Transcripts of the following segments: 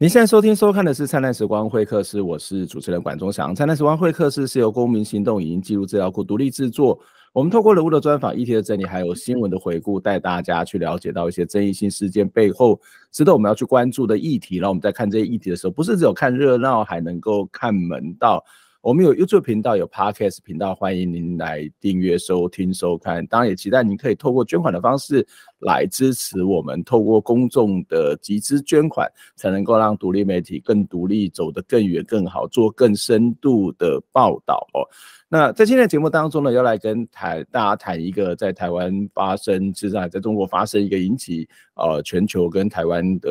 您现在收听收看的是《灿烂时光会客室》，我是主持人管中祥。《灿烂时光会客室》是由公民行动影音记录资料库独立制作。我们透过人物的专访、议题的整理，还有新闻的回顾，带大家去了解到一些争议性事件背后值得我们要去关注的议题。然后我们在看这些议题的时候，不是只有看热闹，还能够看门道。我们有 YouTube 频道，有 Podcast 频道，欢迎您来订阅收听收看。当然，也期待您可以透过捐款的方式。来支持我们，透过公众的集资捐款，才能够让独立媒体更独立，走得更远、更好，做更深度的报道哦。那在今天的节目当中呢，要来跟台大家谈一个在台湾发生，实际上在中国发生一个引起呃全球跟台湾的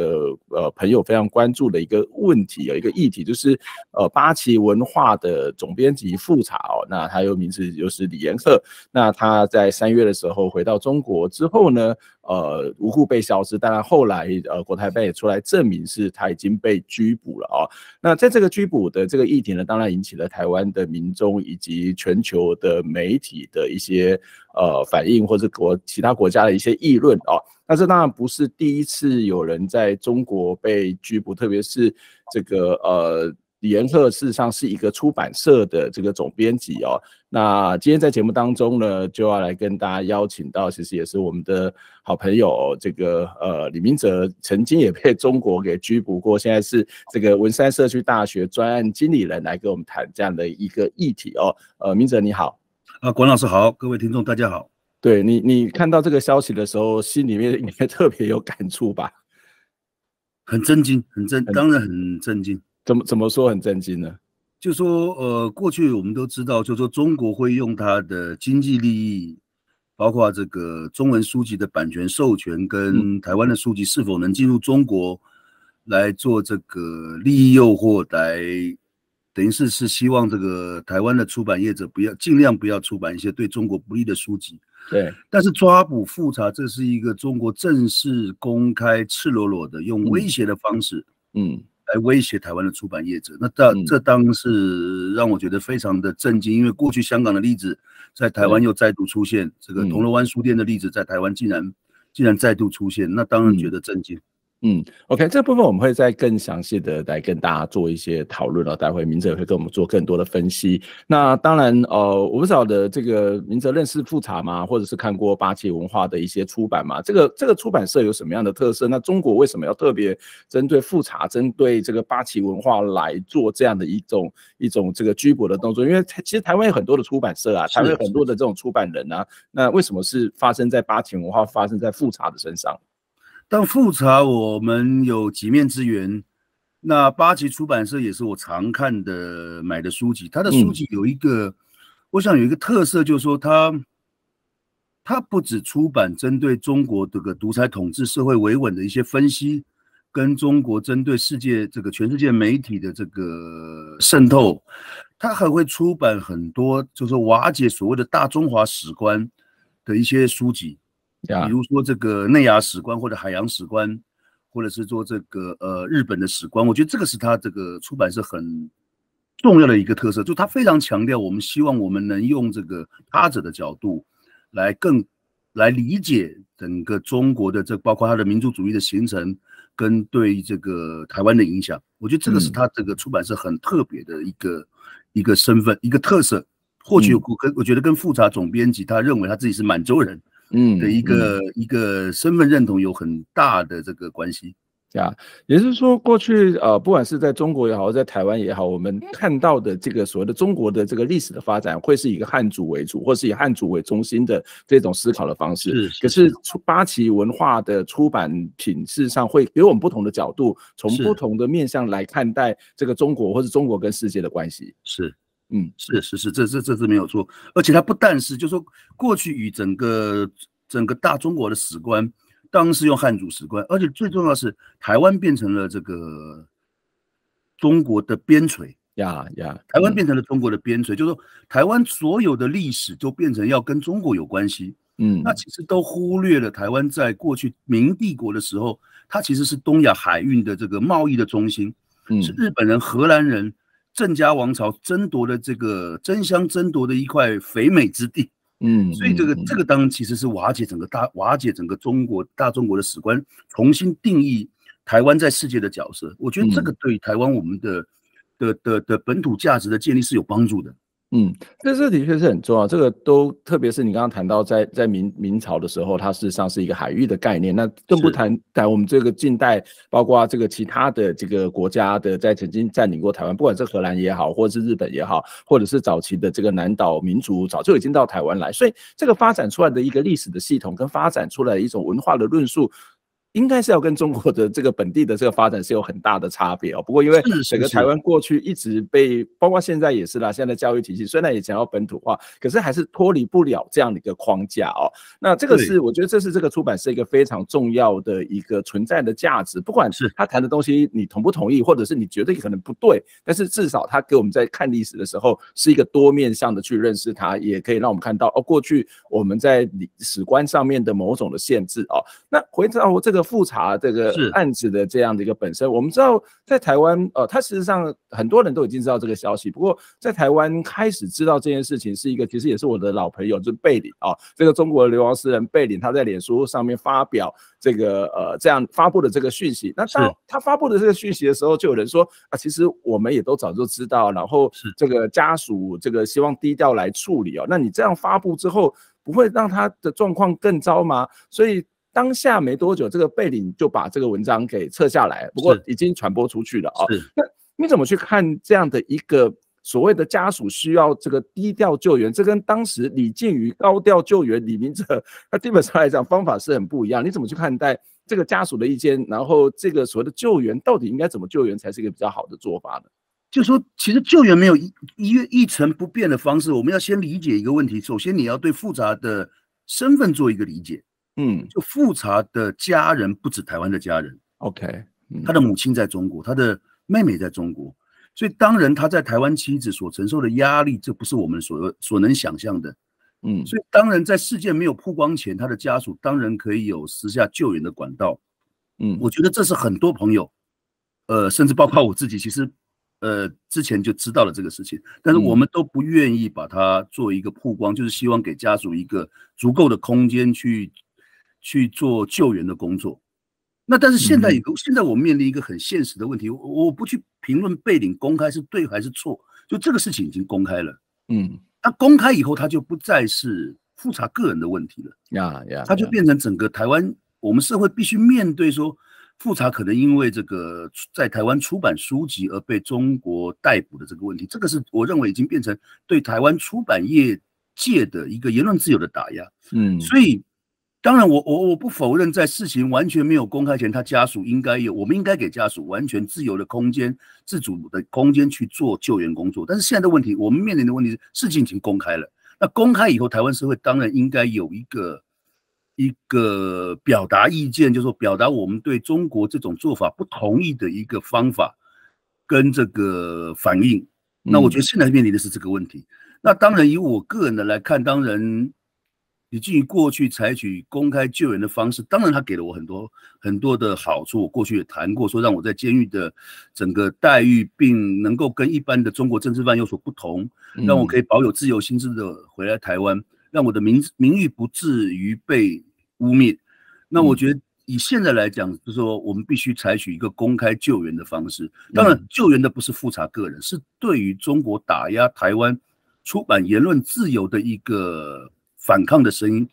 呃朋友非常关注的一个问题，有一个议题，就是呃八旗文化的总编辑查哦，那他又名字就是李延鹤，那他在三月的时候回到中国之后呢？呃，无故被消失，当然后来呃，国台办也出来证明是他已经被拘捕了啊。那在这个拘捕的这个议题呢，当然引起了台湾的民众以及全球的媒体的一些呃反应，或者国其他国家的一些议论啊。那这当然不是第一次有人在中国被拘捕，特别是这个呃。李延鹤事实上是一个出版社的这个总编辑哦。那今天在节目当中呢，就要来跟大家邀请到，其实也是我们的好朋友，这个呃李明哲，曾经也被中国给拘捕过，现在是这个文山社区大学专案经理人来跟我们谈这样的一个议题哦。呃，明哲你好，啊，管老师好，各位听众大家好。对你，你看到这个消息的时候，心里面应该特别有感触吧？很震惊，很震，当然很震惊。怎么怎么说很震惊呢？就说呃，过去我们都知道，就说中国会用它的经济利益，包括这个中文书籍的版权授权跟台湾的书籍是否能进入中国来做这个利益诱惑，来等于是是希望这个台湾的出版业者不要尽量不要出版一些对中国不利的书籍。对，但是抓捕复查，这是一个中国正式公开、赤裸裸的用威胁的方式。嗯。来威胁台湾的出版业者，那当这当是让我觉得非常的震惊，因为过去香港的例子在台湾又再度出现，这个铜锣湾书店的例子在台湾竟然竟然再度出现，那当然觉得震惊。嗯，OK，这部分我们会再更详细的来跟大家做一些讨论了。待会明哲也会跟我们做更多的分析。那当然，呃，我不晓得这个明哲认识富察吗？或者是看过八旗文化的一些出版吗？这个这个出版社有什么样的特色？那中国为什么要特别针对富察，针对这个八旗文化来做这样的一种一种这个拘捕的动作？因为其实台湾有很多的出版社啊，台湾有很多的这种出版人啊，那为什么是发生在八旗文化，发生在富察的身上？但复查，我们有几面之缘。那八旗出版社也是我常看的买的书籍，它的书籍有一个，我想有一个特色，就是说它，他不止出版针对中国这个独裁统治社会维稳的一些分析，跟中国针对世界这个全世界媒体的这个渗透，他还会出版很多，就是瓦解所谓的大中华史观的一些书籍。比如说这个内亚史观或者海洋史观，或者是说这个呃日本的史观，我觉得这个是他这个出版社很重要的一个特色，就他非常强调我们希望我们能用这个他者的角度来更来理解整个中国的这包括他的民族主义的形成跟对这个台湾的影响，我觉得这个是他这个出版社很特别的一个一个身份一个特色。或许我跟我觉得跟复查总编辑他认为他自己是满洲人。嗯，的一个一个身份认同有很大的这个关系，对啊，也是说过去呃，不管是在中国也好，在台湾也好，我们看到的这个所谓的中国的这个历史的发展，会是一个汉族为主，或是以汉族为中心的这种思考的方式。是，可是出八旗文化的出版品质上，会给我们不同的角度，从不同的面向来看待这个中国，或者中国跟世界的关系。是。嗯，是是是，这这这是没有错，而且它不但是就说过去与整个整个大中国的史观，当时用汉族史观，而且最重要是台湾变成了这个中国的边陲，呀呀，台湾变成了中国的边陲，就说台湾所有的历史都变成要跟中国有关系，嗯，那其实都忽略了台湾在过去明帝国的时候，它其实是东亚海运的这个贸易的中心，嗯，是日本人、荷兰人。郑家王朝争夺的这个争相争夺的一块肥美之地，嗯，所以这个这个当然其实是瓦解整个大瓦解整个中国大中国的史观，重新定义台湾在世界的角色。我觉得这个对台湾我们的的的的本土价值的建立是有帮助的。嗯，这这的确是很重要。这个都，特别是你刚刚谈到，在在明明朝的时候，它事实上是一个海域的概念。那更不谈在我们这个近代，包括这个其他的这个国家的，在曾经占领过台湾，不管是荷兰也好，或者是日本也好，或者是早期的这个南岛民族，早就已经到台湾来。所以，这个发展出来的一个历史的系统，跟发展出来一种文化的论述。应该是要跟中国的这个本地的这个发展是有很大的差别哦。不过因为整个台湾过去一直被，包括现在也是啦。现在教育体系虽然也想要本土化，可是还是脱离不了这样的一个框架哦。那这个是我觉得这是这个出版是一个非常重要的一个存在的价值。不管是他谈的东西，你同不同意，或者是你觉得可能不对，但是至少他给我们在看历史的时候是一个多面向的去认识它，也可以让我们看到哦，过去我们在历史观上面的某种的限制哦。那回到我这个。复查这个案子的这样的一个本身，我们知道在台湾，呃，他实上很多人都已经知道这个消息。不过在台湾开始知道这件事情是一个，其实也是我的老朋友，就是贝岭啊，这个中国流亡诗人贝岭，他在脸书上面发表这个呃这样发布的这个讯息。那当他发布的这个讯息的时候，就有人说啊，其实我们也都早就知道，然后这个家属这个希望低调来处理哦。那你这样发布之后，不会让他的状况更糟吗？所以。当下没多久，这个背领就把这个文章给撤下来。不过已经传播出去了啊。那你怎么去看这样的一个所谓的家属需要这个低调救援？这跟当时李靖宇高调救援李明哲，他基本上来讲方法是很不一样。你怎么去看待这个家属的意见？然后这个所谓的救援到底应该怎么救援才是一个比较好的做法呢？就说其实救援没有一一一成不变的方式。我们要先理解一个问题：首先你要对复杂的身份做一个理解。嗯，就复查的家人不止台湾的家人，OK，他的母亲在中国，他的妹妹在中国，所以当然他在台湾妻子所承受的压力，这不是我们所所能想象的。嗯，所以当然在事件没有曝光前，他的家属当然可以有私下救援的管道。嗯，我觉得这是很多朋友，呃，甚至包括我自己，其实，呃，之前就知道了这个事情，但是我们都不愿意把它做一个曝光，就是希望给家属一个足够的空间去。去做救援的工作，那但是现在一个，现在我面临一个很现实的问题，我我不去评论背影公开是对还是错，就这个事情已经公开了，嗯，那公开以后，它就不再是复查个人的问题了，呀呀，它就变成整个台湾我们社会必须面对说，复查可能因为这个在台湾出版书籍而被中国逮捕的这个问题，这个是我认为已经变成对台湾出版业界的一个言论自由的打压，嗯，所以。当然，我我我不否认，在事情完全没有公开前，他家属应该有，我们应该给家属完全自由的空间、自主的空间去做救援工作。但是现在的问题，我们面临的问题是，事情已经公开了。那公开以后，台湾社会当然应该有一个一个表达意见，就是说表达我们对中国这种做法不同意的一个方法跟这个反应。那我觉得现在面临的是这个问题。那当然，以我个人的来看，当然。以至于过去采取公开救援的方式，当然他给了我很多很多的好处。我过去也谈过，说让我在监狱的整个待遇，并能够跟一般的中国政治犯有所不同，让我可以保有自由心智的回来台湾，让我的名名誉不至于被污蔑。那我觉得以现在来讲，就是说我们必须采取一个公开救援的方式。当然，救援的不是复查个人，是对于中国打压台湾出版言论自由的一个。反抗的声音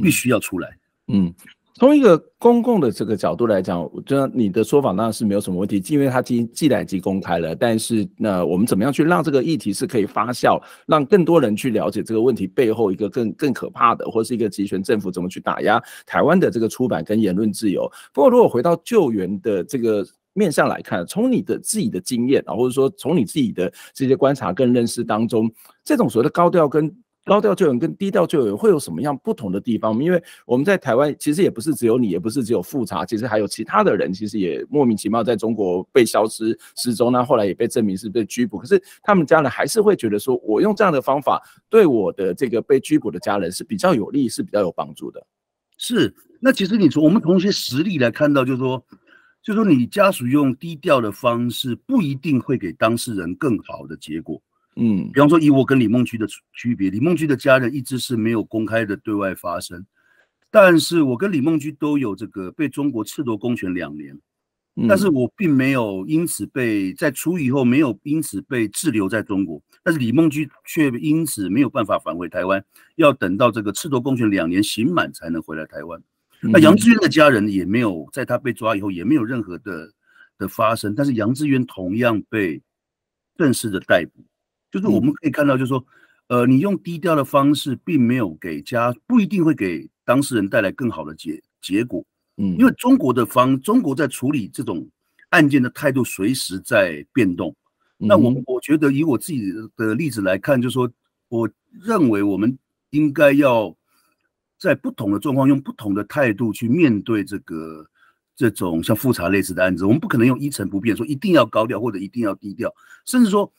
必须要出来。嗯，从一个公共的这个角度来讲，我觉得你的说法，当然是没有什么问题，因为它既既然已经公开了。但是，那我们怎么样去让这个议题是可以发酵，让更多人去了解这个问题背后一个更更可怕的，或是一个集权政府怎么去打压台湾的这个出版跟言论自由？不过，如果回到救援的这个面向来看，从你的自己的经验，啊，或者说从你自己的这些观察跟认识当中，这种所谓的高调跟。高调救人跟低调救人会有什么样不同的地方？因为我们在台湾其实也不是只有你，也不是只有富察，其实还有其他的人，其实也莫名其妙在中国被消失失踪，那后来也被证明是被拘捕。可是他们家人还是会觉得说，我用这样的方法对我的这个被拘捕的家人是比较有利，是比较有帮助的。是，那其实你从我们从一些实例来看到，就是说，就是说你家属用低调的方式，不一定会给当事人更好的结果。嗯，比方说以我跟李梦居的区区别，李梦居的家人一直是没有公开的对外发声，但是我跟李梦居都有这个被中国赤裸公权两年，但是我并没有因此被在出狱后没有因此被滞留在中国，但是李梦居却因此没有办法返回台湾，要等到这个赤裸公权两年刑满才能回来台湾。那杨志渊的家人也没有在他被抓以后也没有任何的的发生，但是杨志渊同样被正式的逮捕。就是我们可以看到，就是说，呃，你用低调的方式，并没有给家不一定会给当事人带来更好的结结果。嗯，因为中国的方，中国在处理这种案件的态度随时在变动。那我我觉得，以我自己的例子来看，就是说，我认为我们应该要在不同的状况用不同的态度去面对这个这种像复查类似的案子。我们不可能用一成不变，说一定要高调或者一定要低调，甚至说。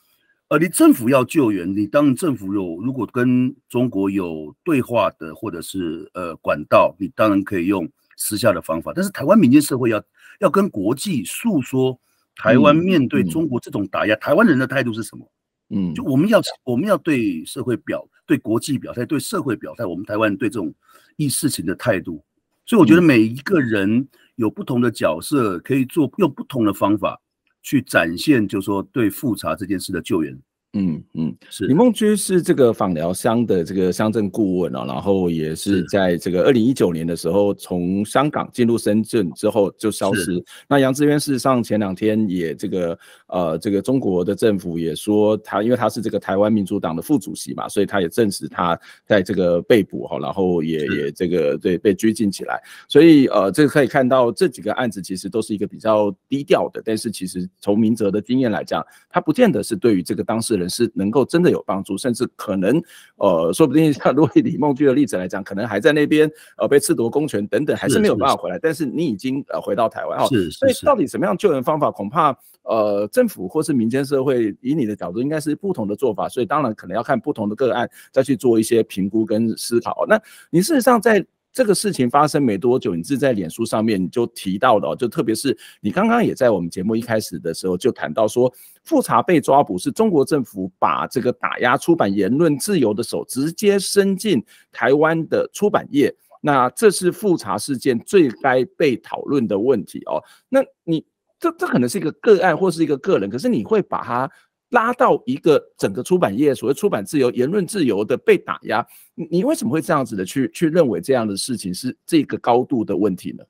呃，你政府要救援，你当然政府有，如果跟中国有对话的，或者是呃管道，你当然可以用私下的方法。但是台湾民间社会要要跟国际诉说台湾面对中国这种打压，台湾人的态度是什么？嗯，就我们要我们要对社会表对国际表态，对社会表态，我们台湾对这种异事情的态度。所以我觉得每一个人有不同的角色，可以做用不同的方法。去展现，就是说对复查这件事的救援。嗯嗯，是李梦君是这个访疗乡的这个乡镇顾问啊，然后也是在这个二零一九年的时候从香港进入深圳之后就消失。那杨志渊事实上前两天也这个。呃，这个中国的政府也说他，因为他是这个台湾民主党的副主席嘛，所以他也证实他在这个被捕哈，然后也也这个对被拘禁起来。所以呃，这个可以看到这几个案子其实都是一个比较低调的，但是其实从明哲的经验来讲，他不见得是对于这个当事人是能够真的有帮助，甚至可能呃，说不定像 如果李梦剧的例子来讲，可能还在那边呃被赤夺公权等等，还是没有办法回来。但是你已经呃回到台湾哈，所以到底什么样救人方法，恐怕呃这。政府或是民间社会，以你的角度应该是不同的做法，所以当然可能要看不同的个案，再去做一些评估跟思考。那你事实上在这个事情发生没多久，你是在脸书上面你就提到的，就特别是你刚刚也在我们节目一开始的时候就谈到说，复查被抓捕是中国政府把这个打压出版言论自由的手直接伸进台湾的出版业，那这是复查事件最该被讨论的问题哦。那你。这这可能是一个个案或是一个个人，可是你会把它拉到一个整个出版业所谓出版自由、言论自由的被打压，你为什么会这样子的去去认为这样的事情是这个高度的问题呢？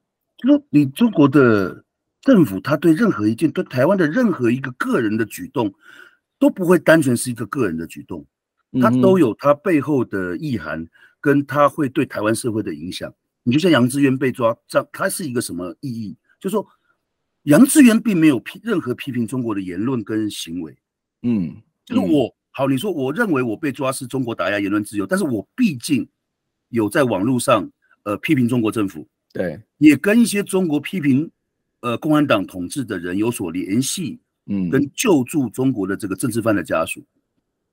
那你中国的政府，他对任何一件对台湾的任何一个个人的举动，都不会单纯是一个个人的举动，他都有他背后的意涵，跟他会对台湾社会的影响。你就像杨志远被抓，这他是一个什么意义？就说。杨志远并没有批任何批评中国的言论跟行为，嗯，就是我好你说我认为我被抓是中国打压言论自由，但是我毕竟有在网络上呃批评中国政府，对，也跟一些中国批评呃共产党统治的人有所联系，嗯，跟救助中国的这个政治犯的家属，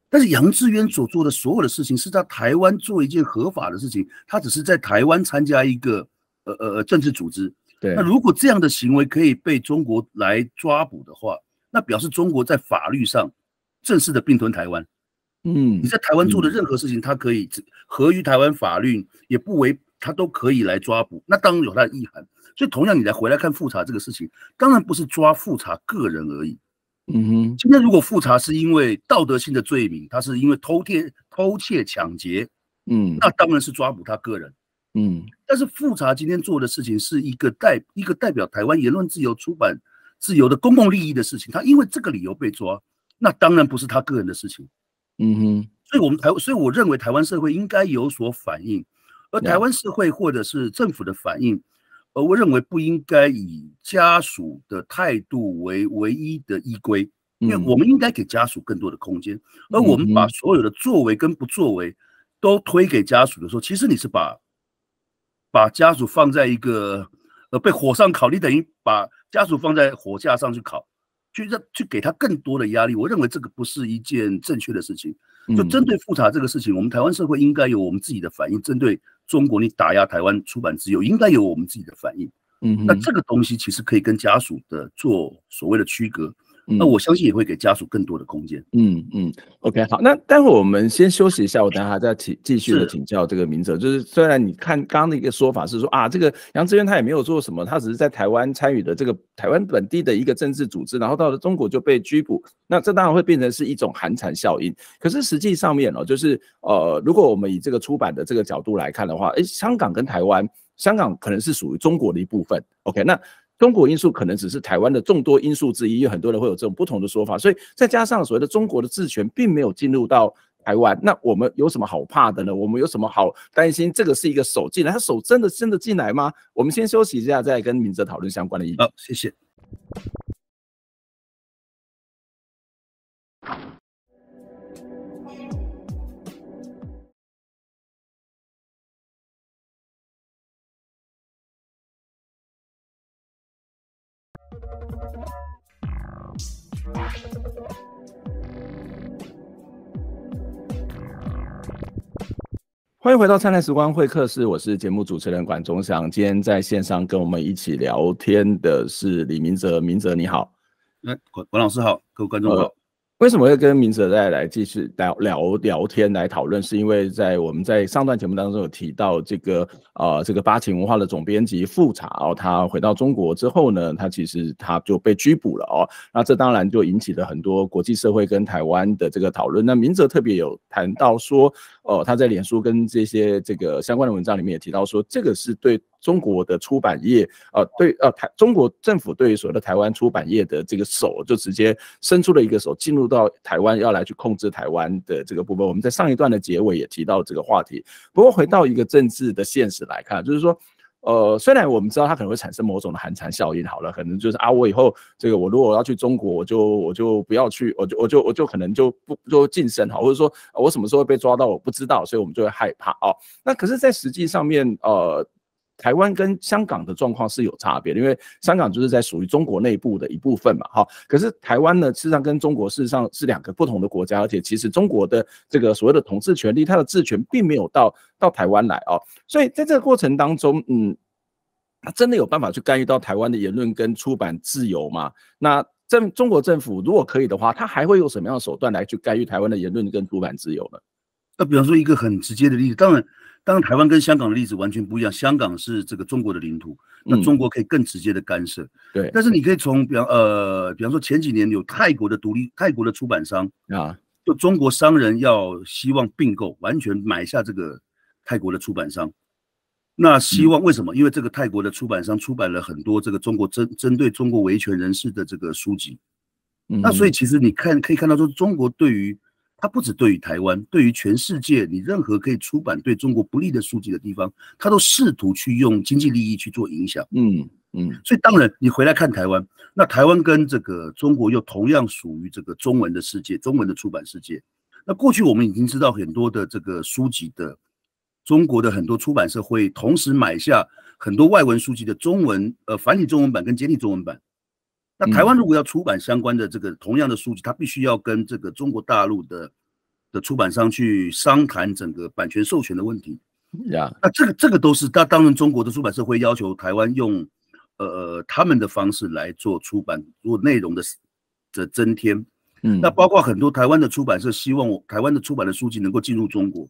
但是杨志远所做的所有的事情是在台湾做一件合法的事情，他只是在台湾参加一个呃呃政治组织。对，那如果这样的行为可以被中国来抓捕的话，那表示中国在法律上正式的并吞台湾。嗯，你在台湾做的任何事情，他可以合于台湾法律也不违，他都可以来抓捕。那当然有他的意涵。所以同样，你再回来看复查这个事情，当然不是抓复查个人而已。嗯哼，今天如果复查是因为道德性的罪名，他是因为偷天偷窃抢劫，嗯，那当然是抓捕他个人。嗯，但是复查今天做的事情是一个代一个代表台湾言论自由、出版自由的公共利益的事情，他因为这个理由被抓，那当然不是他个人的事情。嗯哼，所以我们台，所以我认为台湾社会应该有所反应，而台湾社会或者是政府的反应，而我认为不应该以家属的态度为唯一的依归，因为我们应该给家属更多的空间，而我们把所有的作为跟不作为都推给家属的时候，其实你是把。把家属放在一个，呃，被火上烤，你等于把家属放在火架上去烤，去让去给他更多的压力。我认为这个不是一件正确的事情。就针对复查这个事情，我们台湾社会应该有我们自己的反应。针对中国你打压台湾出版自由，应该有我们自己的反应。嗯，那这个东西其实可以跟家属的做所谓的区隔。那我相信也会给家属更多的空间。嗯嗯，OK，好，那待会儿我们先休息一下，我等下再请继续的请教这个明哲。就是虽然你看刚刚的一个说法是说啊，这个杨志远他也没有做什么，他只是在台湾参与的这个台湾本地的一个政治组织，然后到了中国就被拘捕，那这当然会变成是一种寒蝉效应。可是实际上面哦，就是呃，如果我们以这个出版的这个角度来看的话，诶，香港跟台湾，香港可能是属于中国的一部分。OK，那。中国因素可能只是台湾的众多因素之一，有很多人会有这种不同的说法。所以再加上所谓的中国的治权并没有进入到台湾，那我们有什么好怕的呢？我们有什么好担心？这个是一个手进来，他手真的真的进来吗？我们先休息一下，再跟明哲讨论相关的议题。好，谢谢。欢迎回到灿烂时光会客室，我是节目主持人管宗祥。今天在线上跟我们一起聊天的是李明哲，明哲你好，哎，管管老师好，各位观众好。为什么会跟明哲再来继续聊聊聊天来讨论？是因为在我们在上段节目当中有提到这个呃这个八旗文化的总编辑傅察哦，他回到中国之后呢，他其实他就被拘捕了哦。那这当然就引起了很多国际社会跟台湾的这个讨论。那明哲特别有谈到说，哦，他在脸书跟这些这个相关的文章里面也提到说，这个是对。中国的出版业，呃，对，呃，台中国政府对于所有的台湾出版业的这个手，就直接伸出了一个手，进入到台湾要来去控制台湾的这个部分。我们在上一段的结尾也提到这个话题。不过回到一个政治的现实来看，就是说，呃，虽然我们知道它可能会产生某种的寒蝉效应，好了，可能就是啊，我以后这个我如果要去中国，我就我就不要去，我就我就我就可能就不就晋升好，或者说我什么时候被抓到，我不知道，所以我们就会害怕哦。那可是，在实际上面，呃。台湾跟香港的状况是有差别的，因为香港就是在属于中国内部的一部分嘛，哈。可是台湾呢，事实上跟中国事实上是两个不同的国家，而且其实中国的这个所谓的统治权利，它的治权并没有到到台湾来哦。所以在这个过程当中，嗯，他真的有办法去干预到台湾的言论跟出版自由吗？那政中国政府如果可以的话，它还会用什么样的手段来去干预台湾的言论跟出版自由呢？那比方说一个很直接的例子，当然。当然，台湾跟香港的例子完全不一样。香港是这个中国的领土，那中国可以更直接的干涉。对，但是你可以从比方呃，比方说前几年有泰国的独立，泰国的出版商啊，就中国商人要希望并购，完全买下这个泰国的出版商。那希望为什么？因为这个泰国的出版商出版了很多这个中国针针对中国维权人士的这个书籍。那所以其实你看可以看到，说中国对于它不止对于台湾，对于全世界，你任何可以出版对中国不利的书籍的地方，它都试图去用经济利益去做影响。嗯嗯，所以当然你回来看台湾，那台湾跟这个中国又同样属于这个中文的世界，中文的出版世界。那过去我们已经知道很多的这个书籍的中国的很多出版社会同时买下很多外文书籍的中文呃繁体中文版跟简体中文版。那台湾如果要出版相关的这个同样的书籍，他必须要跟这个中国大陆的的出版商去商谈整个版权授权的问题。呀，那这个这个都是，那当然中国的出版社会要求台湾用，呃，他们的方式来做出版，做内容的的增添。嗯，那包括很多台湾的出版社希望台湾的出版的书籍能够进入中国。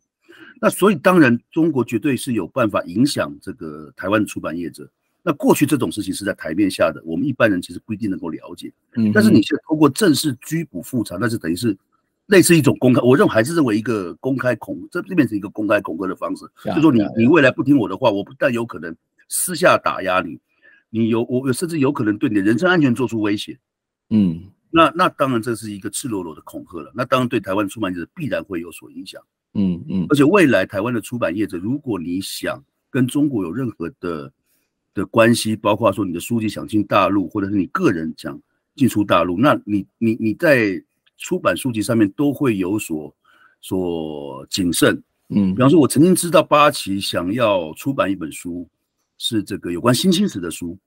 那所以当然，中国绝对是有办法影响这个台湾的出版业者。那过去这种事情是在台面下的，我们一般人其实不一定能够了解。嗯，但是你现在通过正式拘捕复查，那就等于是类似一种公开，我认为还是认为一个公开恐，这这变成一个公开恐吓的方式。就说你你未来不听我的话，我不但有可能私下打压你，你有我甚至有可能对你的人身安全做出威胁。嗯，那那当然这是一个赤裸裸的恐吓了。那当然对台湾出版业者必然会有所影响。嗯嗯，而且未来台湾的出版业者，如果你想跟中国有任何的的关系，包括说你的书籍想进大陆，或者是你个人想进出大陆，那你你你在出版书籍上面都会有所所谨慎，嗯，比方说，我曾经知道八旗想要出版一本书，是这个有关新清史的书，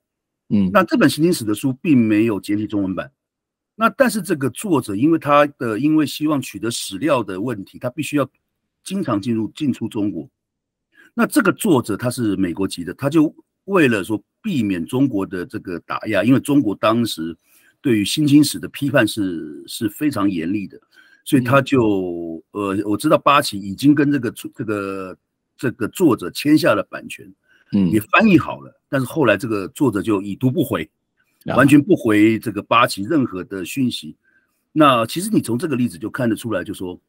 嗯，那这本新清史的书并没有简体中文版，那但是这个作者因为他的因为希望取得史料的问题，他必须要经常进入进出中国，那这个作者他是美国籍的，他就。为了说避免中国的这个打压，因为中国当时对于《新清史》的批判是是非常严厉的，所以他就呃，我知道八旗已经跟这个这个这个作者签下了版权，嗯，也翻译好了。但是后来这个作者就已读不回，完全不回这个八旗任何的讯息。那其实你从这个例子就看得出来，就说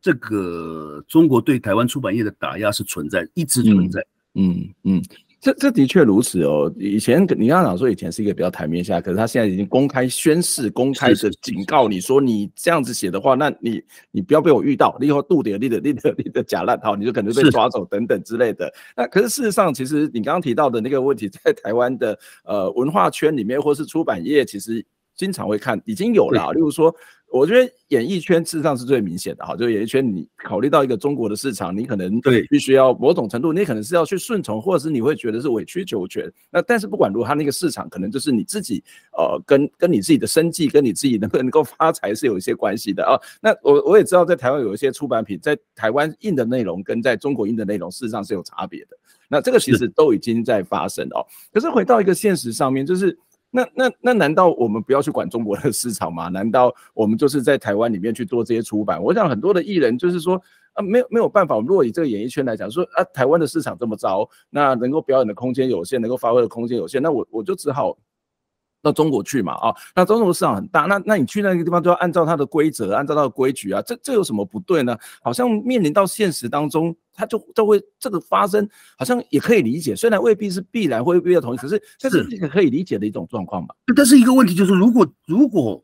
这个中国对台湾出版业的打压是存在，一直存在。嗯嗯。这这的确如此哦。以前你刚刚讲说以前是一个比较台面下，可是他现在已经公开宣誓，公开的警告你说你这样子写的话，那你你不要被我遇到，你以后渡点你的、你的、你的假烂好，你就可能被抓走等等之类的。那可是事实上，其实你刚刚提到的那个问题，在台湾的呃文化圈里面，或是出版业，其实经常会看已经有了，例如说。我觉得演艺圈事实上是最明显的哈，就演艺圈你考虑到一个中国的市场，你可能对必须要某种程度，你可能是要去顺从，或者是你会觉得是委曲求全。那但是不管如何，它那个市场可能就是你自己呃跟跟你自己的生计，跟你自己能不能够发财是有一些关系的啊。那我我也知道，在台湾有一些出版品在台湾印的内容跟在中国印的内容事实上是有差别的。那这个其实都已经在发生哦。可是回到一个现实上面，就是。那那那，难道我们不要去管中国的市场吗？难道我们就是在台湾里面去做这些出版？我想很多的艺人就是说，啊，没有没有办法。如果以这个演艺圈来讲，说啊，台湾的市场这么糟，那能够表演的空间有限，能够发挥的空间有限，那我我就只好。到中国去嘛？啊，那中国市场很大，那那你去那个地方都要按照它的规则，按照它的规矩啊，这这有什么不对呢？好像面临到现实当中，他就都会这个发生，好像也可以理解，虽然未必是必然会遇到同意，可是这是可以理解的一种状况吧。但是一个问题就是，如果如果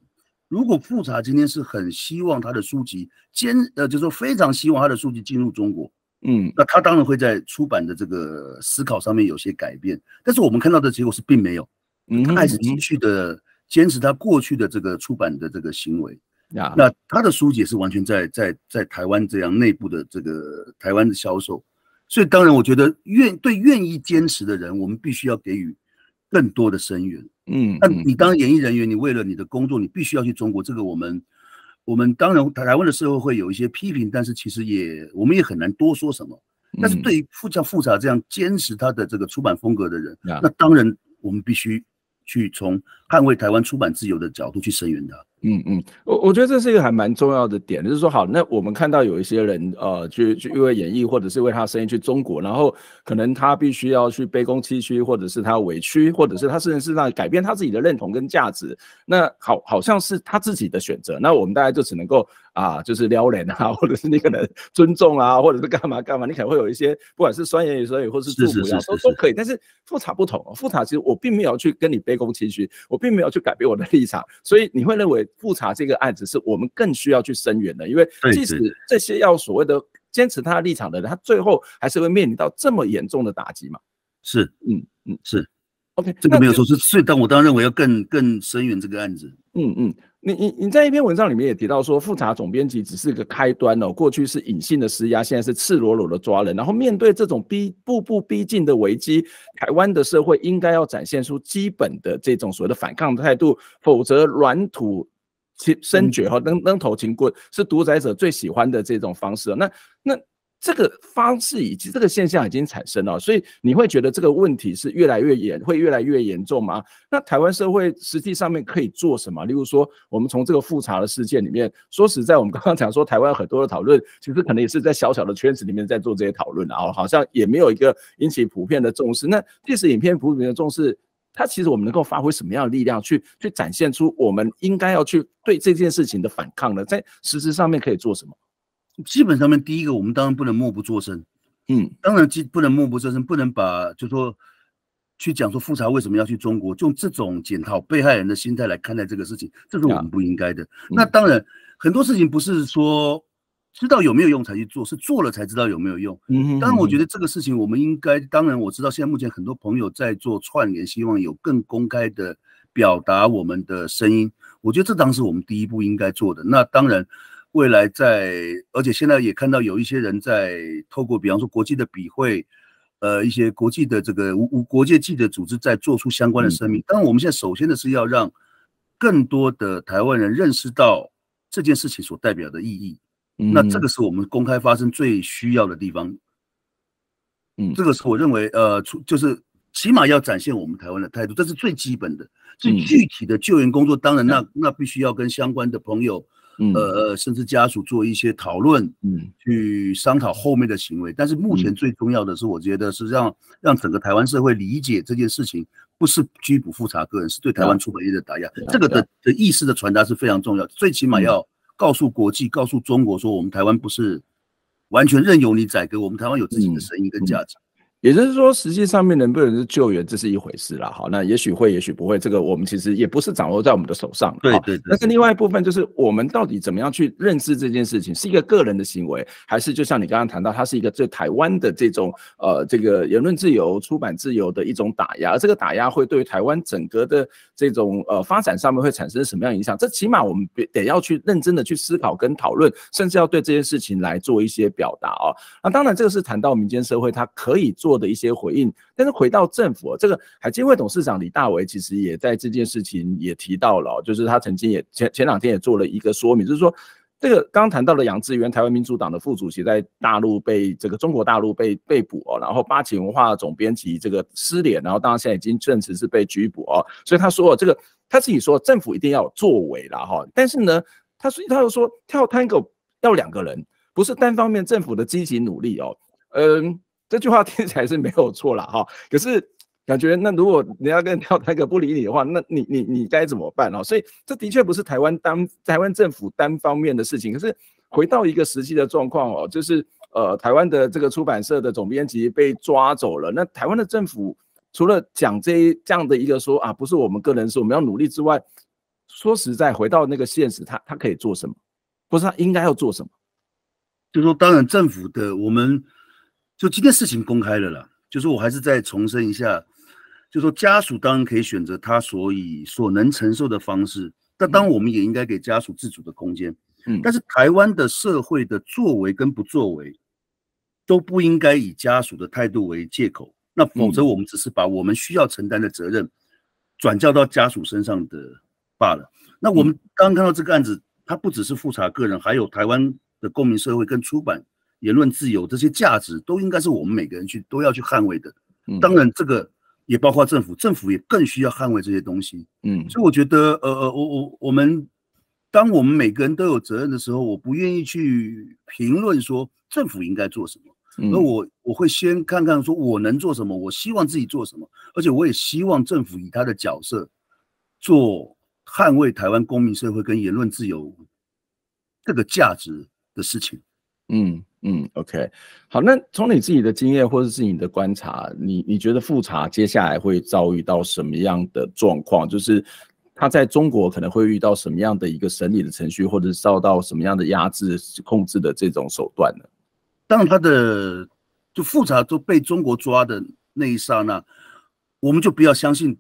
如果复查今天是很希望他的书籍坚呃，就是说非常希望他的书籍进入中国，嗯，那他当然会在出版的这个思考上面有些改变，但是我们看到的结果是并没有。嗯、开始继续的坚持他过去的这个出版的这个行为，那他的书也是完全在在在台湾这样内部的这个台湾的销售，所以当然我觉得愿对愿意坚持的人，我们必须要给予更多的声援。嗯，那你当演艺人员，你为了你的工作，你必须要去中国，这个我们我们当然台湾的社会会有一些批评，但是其实也我们也很难多说什么。但是对于复像复察这样坚持他的这个出版风格的人，那当然我们必须。去从捍卫台湾出版自由的角度去声援他。嗯嗯，我我觉得这是一个还蛮重要的点，就是说，好，那我们看到有一些人，呃，去去因为演艺或者是为他生意去中国，然后可能他必须要去卑躬屈膝，或者是他委屈，或者是他甚至是让改变他自己的认同跟价值，那好好像是他自己的选择。那我们大家就只能够啊，就是撩人啊，或者是你可能尊重啊，或者是干嘛干嘛，你可能会有一些不管是酸言语酸语，或是祝福啊，都都可以。但是富察不同啊，富察其实我并没有去跟你卑躬屈膝，我并没有去改变我的立场，所以你会认为。复查这个案子是我们更需要去声援的，因为即使这些要所谓的坚持他的立场的人，他最后还是会面临到这么严重的打击嘛。是，嗯嗯，是。OK，这个没有错，是。所以，但我当然认为要更更伸援这个案子。嗯嗯，你你你在一篇文章里面也提到说，复查总编辑只是个开端哦，过去是隐性的施压，现在是赤裸裸的抓人。然后，面对这种逼步步逼近的危机，台湾的社会应该要展现出基本的这种所谓的反抗的态度，否则软土。其伸脚哈蹬蹬头、擒棍是独裁者最喜欢的这种方式那那这个方式以及这个现象已经产生了，所以你会觉得这个问题是越来越严，会越来越严重吗？那台湾社会实际上面可以做什么？例如说，我们从这个复查的事件里面，说实在，我们刚刚讲说台湾很多的讨论，其实可能也是在小小的圈子里面在做这些讨论啊，好像也没有一个引起普遍的重视。那即使影片普遍的重视。他其实我们能够发挥什么样的力量去去展现出我们应该要去对这件事情的反抗呢？在实质上面可以做什么？基本上面第一个，我们当然不能默不作声，嗯，当然不能默不作声，不能把就说去讲说复查为什么要去中国，用这种检讨被害人的心态来看待这个事情，这是我们不应该的。那当然很多事情不是说。知道有没有用才去做，是做了才知道有没有用。嗯嗯。当然，我觉得这个事情我们应该，当然我知道现在目前很多朋友在做串联，希望有更公开的表达我们的声音。我觉得这当时我们第一步应该做的。那当然，未来在而且现在也看到有一些人在透过比方说国际的笔会，呃，一些国际的这个国国际记者组织在做出相关的声明。当然，我们现在首先的是要让更多的台湾人认识到这件事情所代表的意义。那这个是我们公开发声最需要的地方。嗯，这个是我认为，呃，出就是起码要展现我们台湾的态度，这是最基本的、最具体的救援工作。当然，那那必须要跟相关的朋友，呃呃，甚至家属做一些讨论，嗯，去商讨后面的行为。但是目前最重要的是，我觉得是让让整个台湾社会理解这件事情，不是拘捕复查个人，是对台湾出版业的打压。这个的的意识的传达是非常重要，最起码要。告诉国际，告诉中国，说我们台湾不是完全任由你宰割，我们台湾有自己的声音跟价值。也就是说，实际上面能不能是救援，这是一回事啦。好，那也许会，也许不会。这个我们其实也不是掌握在我们的手上。对对。但是另外一部分就是，我们到底怎么样去认知这件事情，是一个个人的行为，还是就像你刚刚谈到，它是一个对台湾的这种呃这个言论自由、出版自由的一种打压。这个打压会对台湾整个的这种呃发展上面会产生什么样影响？这起码我们得要去认真的去思考跟讨论，甚至要对这件事情来做一些表达哦。那当然，这个是谈到民间社会，它可以做。的一些回应，但是回到政府，这个海基会董事长李大为其实也在这件事情也提到了，就是他曾经也前前两天也做了一个说明，就是说这个刚谈到的杨志元，台湾民主党的副主席在大陆被这个中国大陆被被捕哦，然后八旗文化总编辑这个失联，然后当然现在已经证实是被拘捕哦，所以他说这个他自己说政府一定要有作为了哈，但是呢，他所以他又说跳探狗要两个人，不是单方面政府的积极努力哦，嗯。这句话听起来是没有错了哈，可是感觉那如果人家跟跳台哥不理你的话，那你你你该怎么办哦？所以这的确不是台湾单台湾政府单方面的事情。可是回到一个实际的状况哦，就是呃台湾的这个出版社的总编辑被抓走了，那台湾的政府除了讲这一这样的一个说啊，不是我们个人是我们要努力之外，说实在回到那个现实，他他可以做什么？不是他应该要做什么？就说当然政府的我们。就今天事情公开了啦，就是我还是再重申一下，就说家属当然可以选择他所以所能承受的方式，但当我们也应该给家属自主的空间。嗯，但是台湾的社会的作为跟不作为，都不应该以家属的态度为借口，那否则我们只是把我们需要承担的责任转交到家属身上的罢了。那我们刚刚看到这个案子，它不只是复查个人，还有台湾的公民社会跟出版。言论自由这些价值都应该是我们每个人去都要去捍卫的。当然这个也包括政府，政府也更需要捍卫这些东西。嗯，所以我觉得，呃呃，我我我们，当我们每个人都有责任的时候，我不愿意去评论说政府应该做什么，而我我会先看看说我能做什么，我希望自己做什么，而且我也希望政府以他的角色做捍卫台湾公民社会跟言论自由这个价值的事情。嗯。嗯，OK，好，那从你自己的经验或者是你的观察，你你觉得复查接下来会遭遇到什么样的状况？就是他在中国可能会遇到什么样的一个审理的程序，或者是遭到什么样的压制、控制的这种手段呢？当他的就复查都被中国抓的那一刹那，我们就不要相信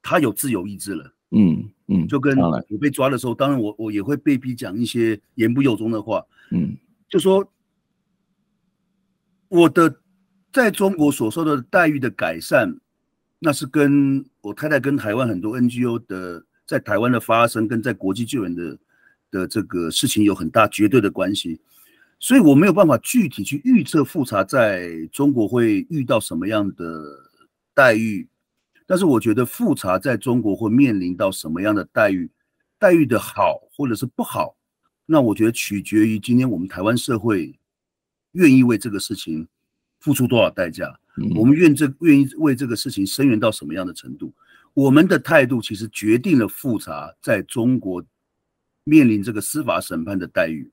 他有自由意志了。嗯嗯，就跟我被抓的时候，当然我我也会被逼讲一些言不由衷的话。嗯，就说。我的在中国所受的待遇的改善，那是跟我太太跟台湾很多 NGO 的在台湾的发生跟在国际救援的的这个事情有很大绝对的关系，所以我没有办法具体去预测复查在中国会遇到什么样的待遇，但是我觉得复查在中国会面临到什么样的待遇，待遇的好或者是不好，那我觉得取决于今天我们台湾社会。愿意为这个事情付出多少代价？我们愿这愿意为这个事情声援到什么样的程度？我们的态度其实决定了复查在中国面临这个司法审判的待遇。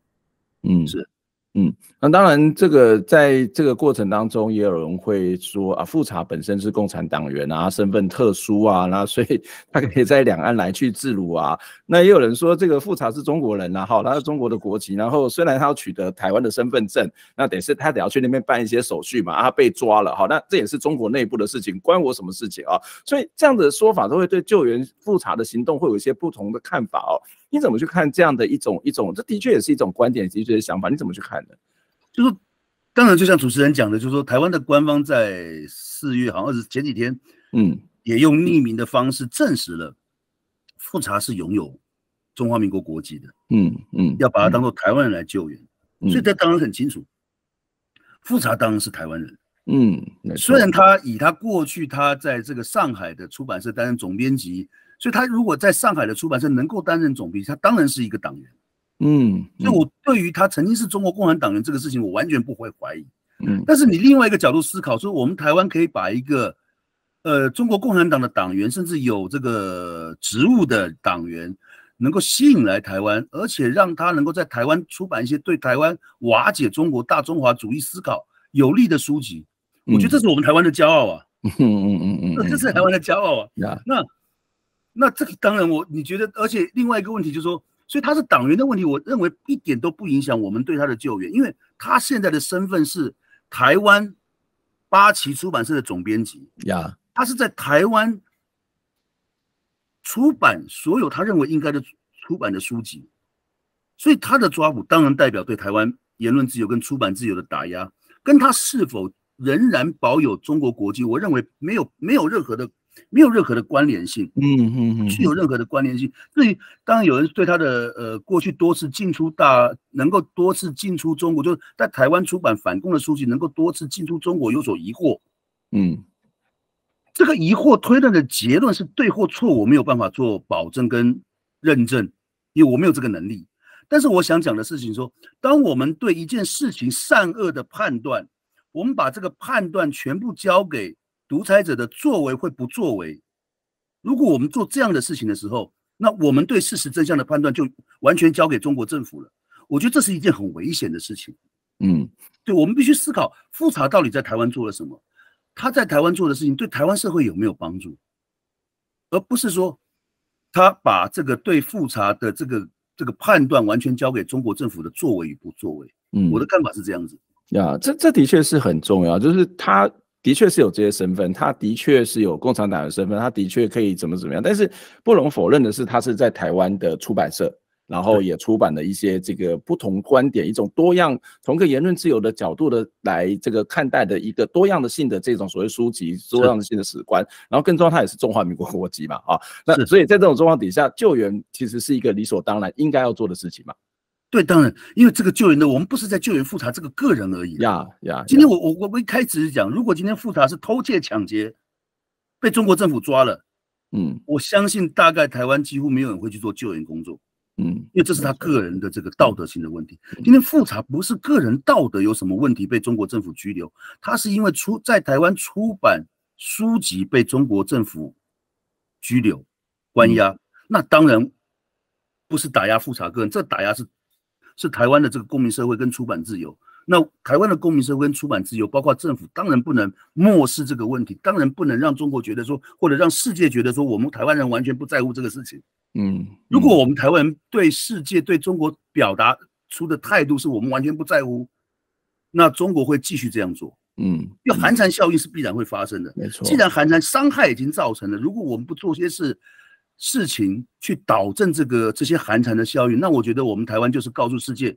嗯，是。嗯，那当然，这个在这个过程当中，也有人会说啊，复查本身是共产党员啊，身份特殊啊，那所以 他可以在两岸来去自如啊。那也有人说，这个复查是中国人啊，哈，他是中国的国籍，然后虽然他要取得台湾的身份证，那得是他得要去那边办一些手续嘛。他被抓了，哈，那这也是中国内部的事情，关我什么事情啊？所以这样的说法都会对救援复查的行动会有一些不同的看法哦。你怎么去看这样的一种一种？这的确也是一种观点，的确是想法。你怎么去看呢？就是，当然就像主持人讲的，就是说台湾的官方在四月好像是前几天，嗯，也用匿名的方式证实了，富察是拥有中华民国国籍的。嗯嗯，要把它当做台湾人来救援，所以他当然很清楚，富察当然是台湾人。嗯，虽然他以他过去他在这个上海的出版社担任总编辑。所以，他如果在上海的出版社能够担任总编辑，他当然是一个党员。嗯，所以我对于他曾经是中国共产党员这个事情，我完全不会怀疑。嗯，但是你另外一个角度思考，说我们台湾可以把一个呃中国共产党的党员，甚至有这个职务的党员，能够吸引来台湾，而且让他能够在台湾出版一些对台湾瓦解中国大中华主义思考有利的书籍，我觉得这是我们台湾的骄傲啊！嗯嗯嗯嗯，那 这是台湾的骄傲啊！那。那这个当然，我你觉得，而且另外一个问题就是说，所以他是党员的问题，我认为一点都不影响我们对他的救援，因为他现在的身份是台湾八旗出版社的总编辑，呀，他是在台湾出版所有他认为应该的出版的书籍，所以他的抓捕当然代表对台湾言论自由跟出版自由的打压，跟他是否仍然保有中国国籍，我认为没有没有任何的。没有任何的关联性，嗯嗯，具有任何的关联性。对于当然有人对他的呃过去多次进出大能够多次进出中国，就是在台湾出版反共的书籍，能够多次进出中国有所疑惑，嗯，这个疑惑推论的结论是对或错，我没有办法做保证跟认证，因为我没有这个能力。但是我想讲的事情说，当我们对一件事情善恶的判断，我们把这个判断全部交给。独裁者的作为会不作为？如果我们做这样的事情的时候，那我们对事实真相的判断就完全交给中国政府了。我觉得这是一件很危险的事情。嗯，对，我们必须思考复查到底在台湾做了什么，他在台湾做的事情对台湾社会有没有帮助，而不是说他把这个对复查的这个这个判断完全交给中国政府的作为与不作为。嗯，我的看法是这样子。呀，这这的确是很重要，就是他。的确是有这些身份，他的确是有共产党的身份，他的确可以怎么怎么样，但是不容否认的是，他是在台湾的出版社，然后也出版了一些这个不同观点、一种多样、从个言论自由的角度的来这个看待的一个多样的性的这种所谓书籍、多样性的史观，然后更重要，他也是中华民国国籍嘛啊，那所以在这种状况底下，救援其实是一个理所当然应该要做的事情嘛。对，当然，因为这个救援的，我们不是在救援复查这个个人而已。呀呀，今天我我我一开始是讲，如果今天复查是偷窃抢劫，被中国政府抓了，嗯，我相信大概台湾几乎没有人会去做救援工作，嗯，因为这是他个人的这个道德性的问题。今天复查不是个人道德有什么问题被中国政府拘留，他是因为出在台湾出版书籍被中国政府拘留关押，那当然不是打压复查个人，这打压是。是台湾的这个公民社会跟出版自由。那台湾的公民社会跟出版自由，包括政府，当然不能漠视这个问题，当然不能让中国觉得说，或者让世界觉得说，我们台湾人完全不在乎这个事情。嗯，如果我们台湾人对世界、对中国表达出的态度是我们完全不在乎，那中国会继续这样做。嗯，要寒蝉效应是必然会发生的。没错，既然寒蝉伤害已经造成了，如果我们不做些事。事情去导正这个这些寒蝉的效应，那我觉得我们台湾就是告诉世界，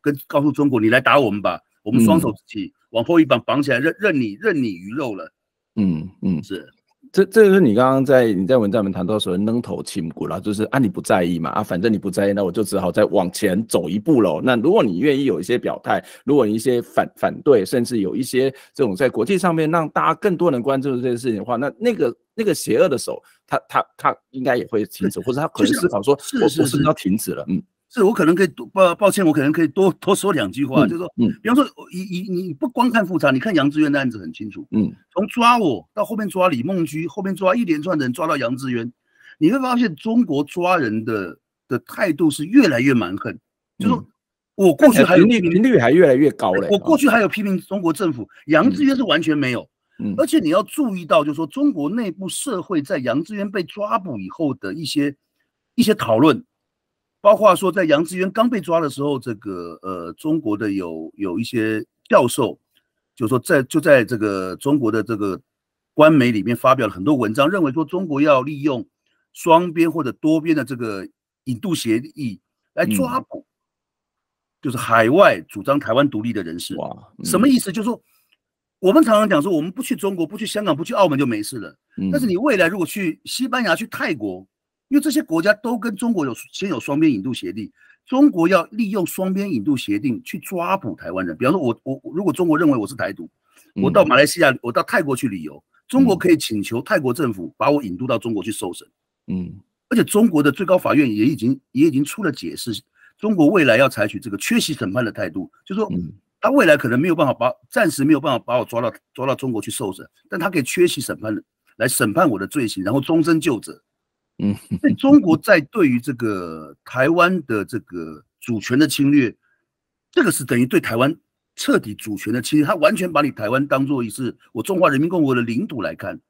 跟告诉中国，你来打我们吧，我们双手起往后一绑绑起来，任任你任你鱼肉了。嗯嗯，是。这这就是你刚刚在你在文章里面谈到说扔头轻骨了，就是啊你不在意嘛啊反正你不在意，那我就只好再往前走一步喽。那如果你愿意有一些表态，如果你一些反反对，甚至有一些这种在国际上面让大家更多人关注这件事情的话，那那个那个邪恶的手，他他他应该也会停止，或者他可能思考说，是不是要停止了？嗯。是我可能可以多，抱抱歉，我可能可以多多说两句话，就是说，比方说，你你你不光看复查，你看杨志渊的案子很清楚，嗯，从抓我到后面抓李梦驹，后面抓一连串的人，抓到杨志渊，你会发现中国抓人的的态度是越来越蛮横，就是我过去还有频率还越来越高了，我过去还有批评中国政府，杨志渊是完全没有，嗯，而且你要注意到，就是说中国内部社会在杨志渊被抓捕以后的一些一些讨论。包括说，在杨致远刚被抓的时候，这个呃，中国的有有一些教授，就说在就在这个中国的这个官媒里面发表了很多文章，认为说中国要利用双边或者多边的这个引渡协议来抓捕，就是海外主张台湾独立的人士。哇，什么意思？就是说，我们常常讲说，我们不去中国，不去香港，不去澳门就没事了。但是你未来如果去西班牙，去泰国。因为这些国家都跟中国有先有双边引渡协定，中国要利用双边引渡协定去抓捕台湾人。比方说，我我如果中国认为我是台独，我到马来西亚、我到泰国去旅游，中国可以请求泰国政府把我引渡到中国去受审。嗯，而且中国的最高法院也已经也已经出了解释，中国未来要采取这个缺席审判的态度，就说他未来可能没有办法把暂时没有办法把我抓到抓到中国去受审，但他可以缺席审判来审判我的罪行，然后终身就责。嗯，所以中国在对于这个台湾的这个主权的侵略，这个是等于对台湾彻底主权的侵略。他完全把你台湾当做一次我中华人民共和国的领土来看。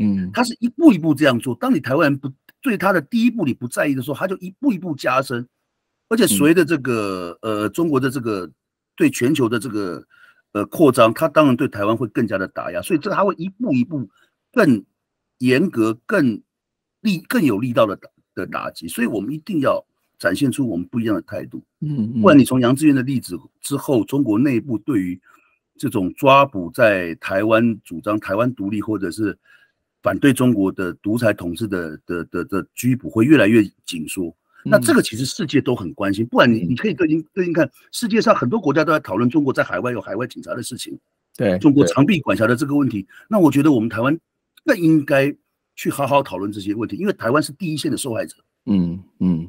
嗯，他是一步一步这样做。当你台湾人不对他的第一步你不在意的时候，他就一步一步加深。而且随着这个呃中国的这个对全球的这个呃扩张，他当然对台湾会更加的打压。所以这他会一步一步更严格更。力更有力道的打的打击，所以我们一定要展现出我们不一样的态度。嗯，不然你从杨志远的例子之后，中国内部对于这种抓捕在台湾主张台湾独立或者是反对中国的独裁统治的的的的拘捕会越来越紧缩。那这个其实世界都很关心，不然你你可以最近最近看世界上很多国家都在讨论中国在海外有海外警察的事情，对中国长臂管辖的这个问题。那我觉得我们台湾更应该。去好好讨论这些问题，因为台湾是第一线的受害者。嗯嗯，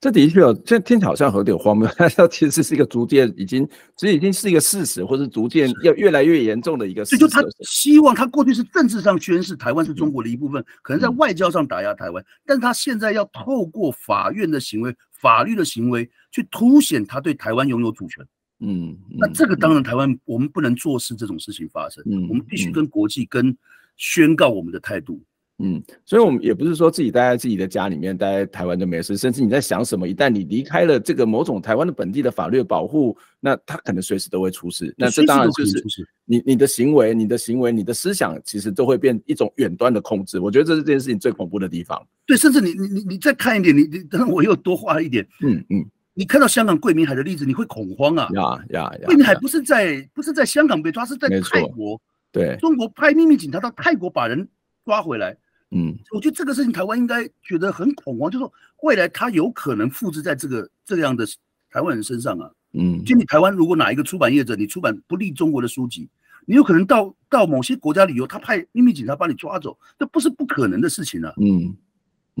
这的确这现在听起来好像有点荒谬，但其实是一个逐渐已经，其实已经是一个事实，或是逐渐要越来越严重的一个事实。所以，就他希望他过去是政治上宣示台湾是中国的一部分，可能在外交上打压台湾，但他现在要透过法院的行为、法律的行为去凸显他对台湾拥有主权。嗯，那这个当然，台湾我们不能坐视这种事情发生。嗯，我们必须跟国际跟宣告我们的态度。嗯，所以我们也不是说自己待在自己的家里面，待在台湾就没事，甚至你在想什么，一旦你离开了这个某种台湾的本地的法律保护，那他可能随时都会出事。那这当然就是你你的行为、你的行为、你的思想，其实都会变一种远端的控制。我觉得这是这件事情最恐怖的地方。对，甚至你你你你再看一点，你你等我又多画一点，嗯嗯，你看到香港桂明海的例子，你会恐慌啊！呀呀，桂明海不是在不是在香港被抓，是在泰国，对，中国派秘密警察到泰国把人抓回来。嗯，我觉得这个事情台湾应该觉得很恐慌，就是说未来他有可能复制在这个这样的台湾人身上啊。嗯，就你台湾如果哪一个出版业者你出版不利中国的书籍，你有可能到到某些国家旅游，他派秘密警察把你抓走，这不是不可能的事情啊。嗯，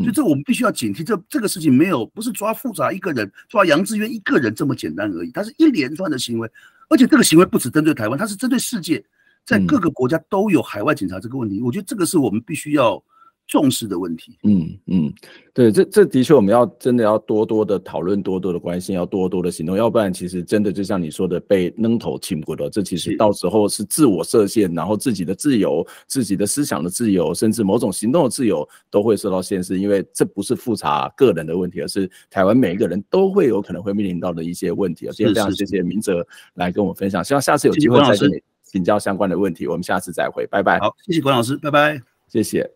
所以这我们必须要警惕，这这个事情没有不是抓复杂一个人，抓杨志远一个人这么简单而已，它是一连串的行为，而且这个行为不止针对台湾，它是针对世界，在各个国家都有海外警察这个问题。我觉得这个是我们必须要。重视的问题，嗯嗯，对，这这的确我们要真的要多多的讨论，多多的关心，要多多的行动，要不然其实真的就像你说的，被扔头轻过了，这其实到时候是自我设限，然后自己的自由、自己的思想的自由，甚至某种行动的自由都会受到限制，因为这不是复查个人的问题，而是台湾每一个人都会有可能会面临到的一些问题。谢谢，非常谢谢明哲来跟我分享，希望下次有机会再跟你请教相关的问题。我们下次再会，拜拜。好，谢谢关老师，拜拜，谢谢。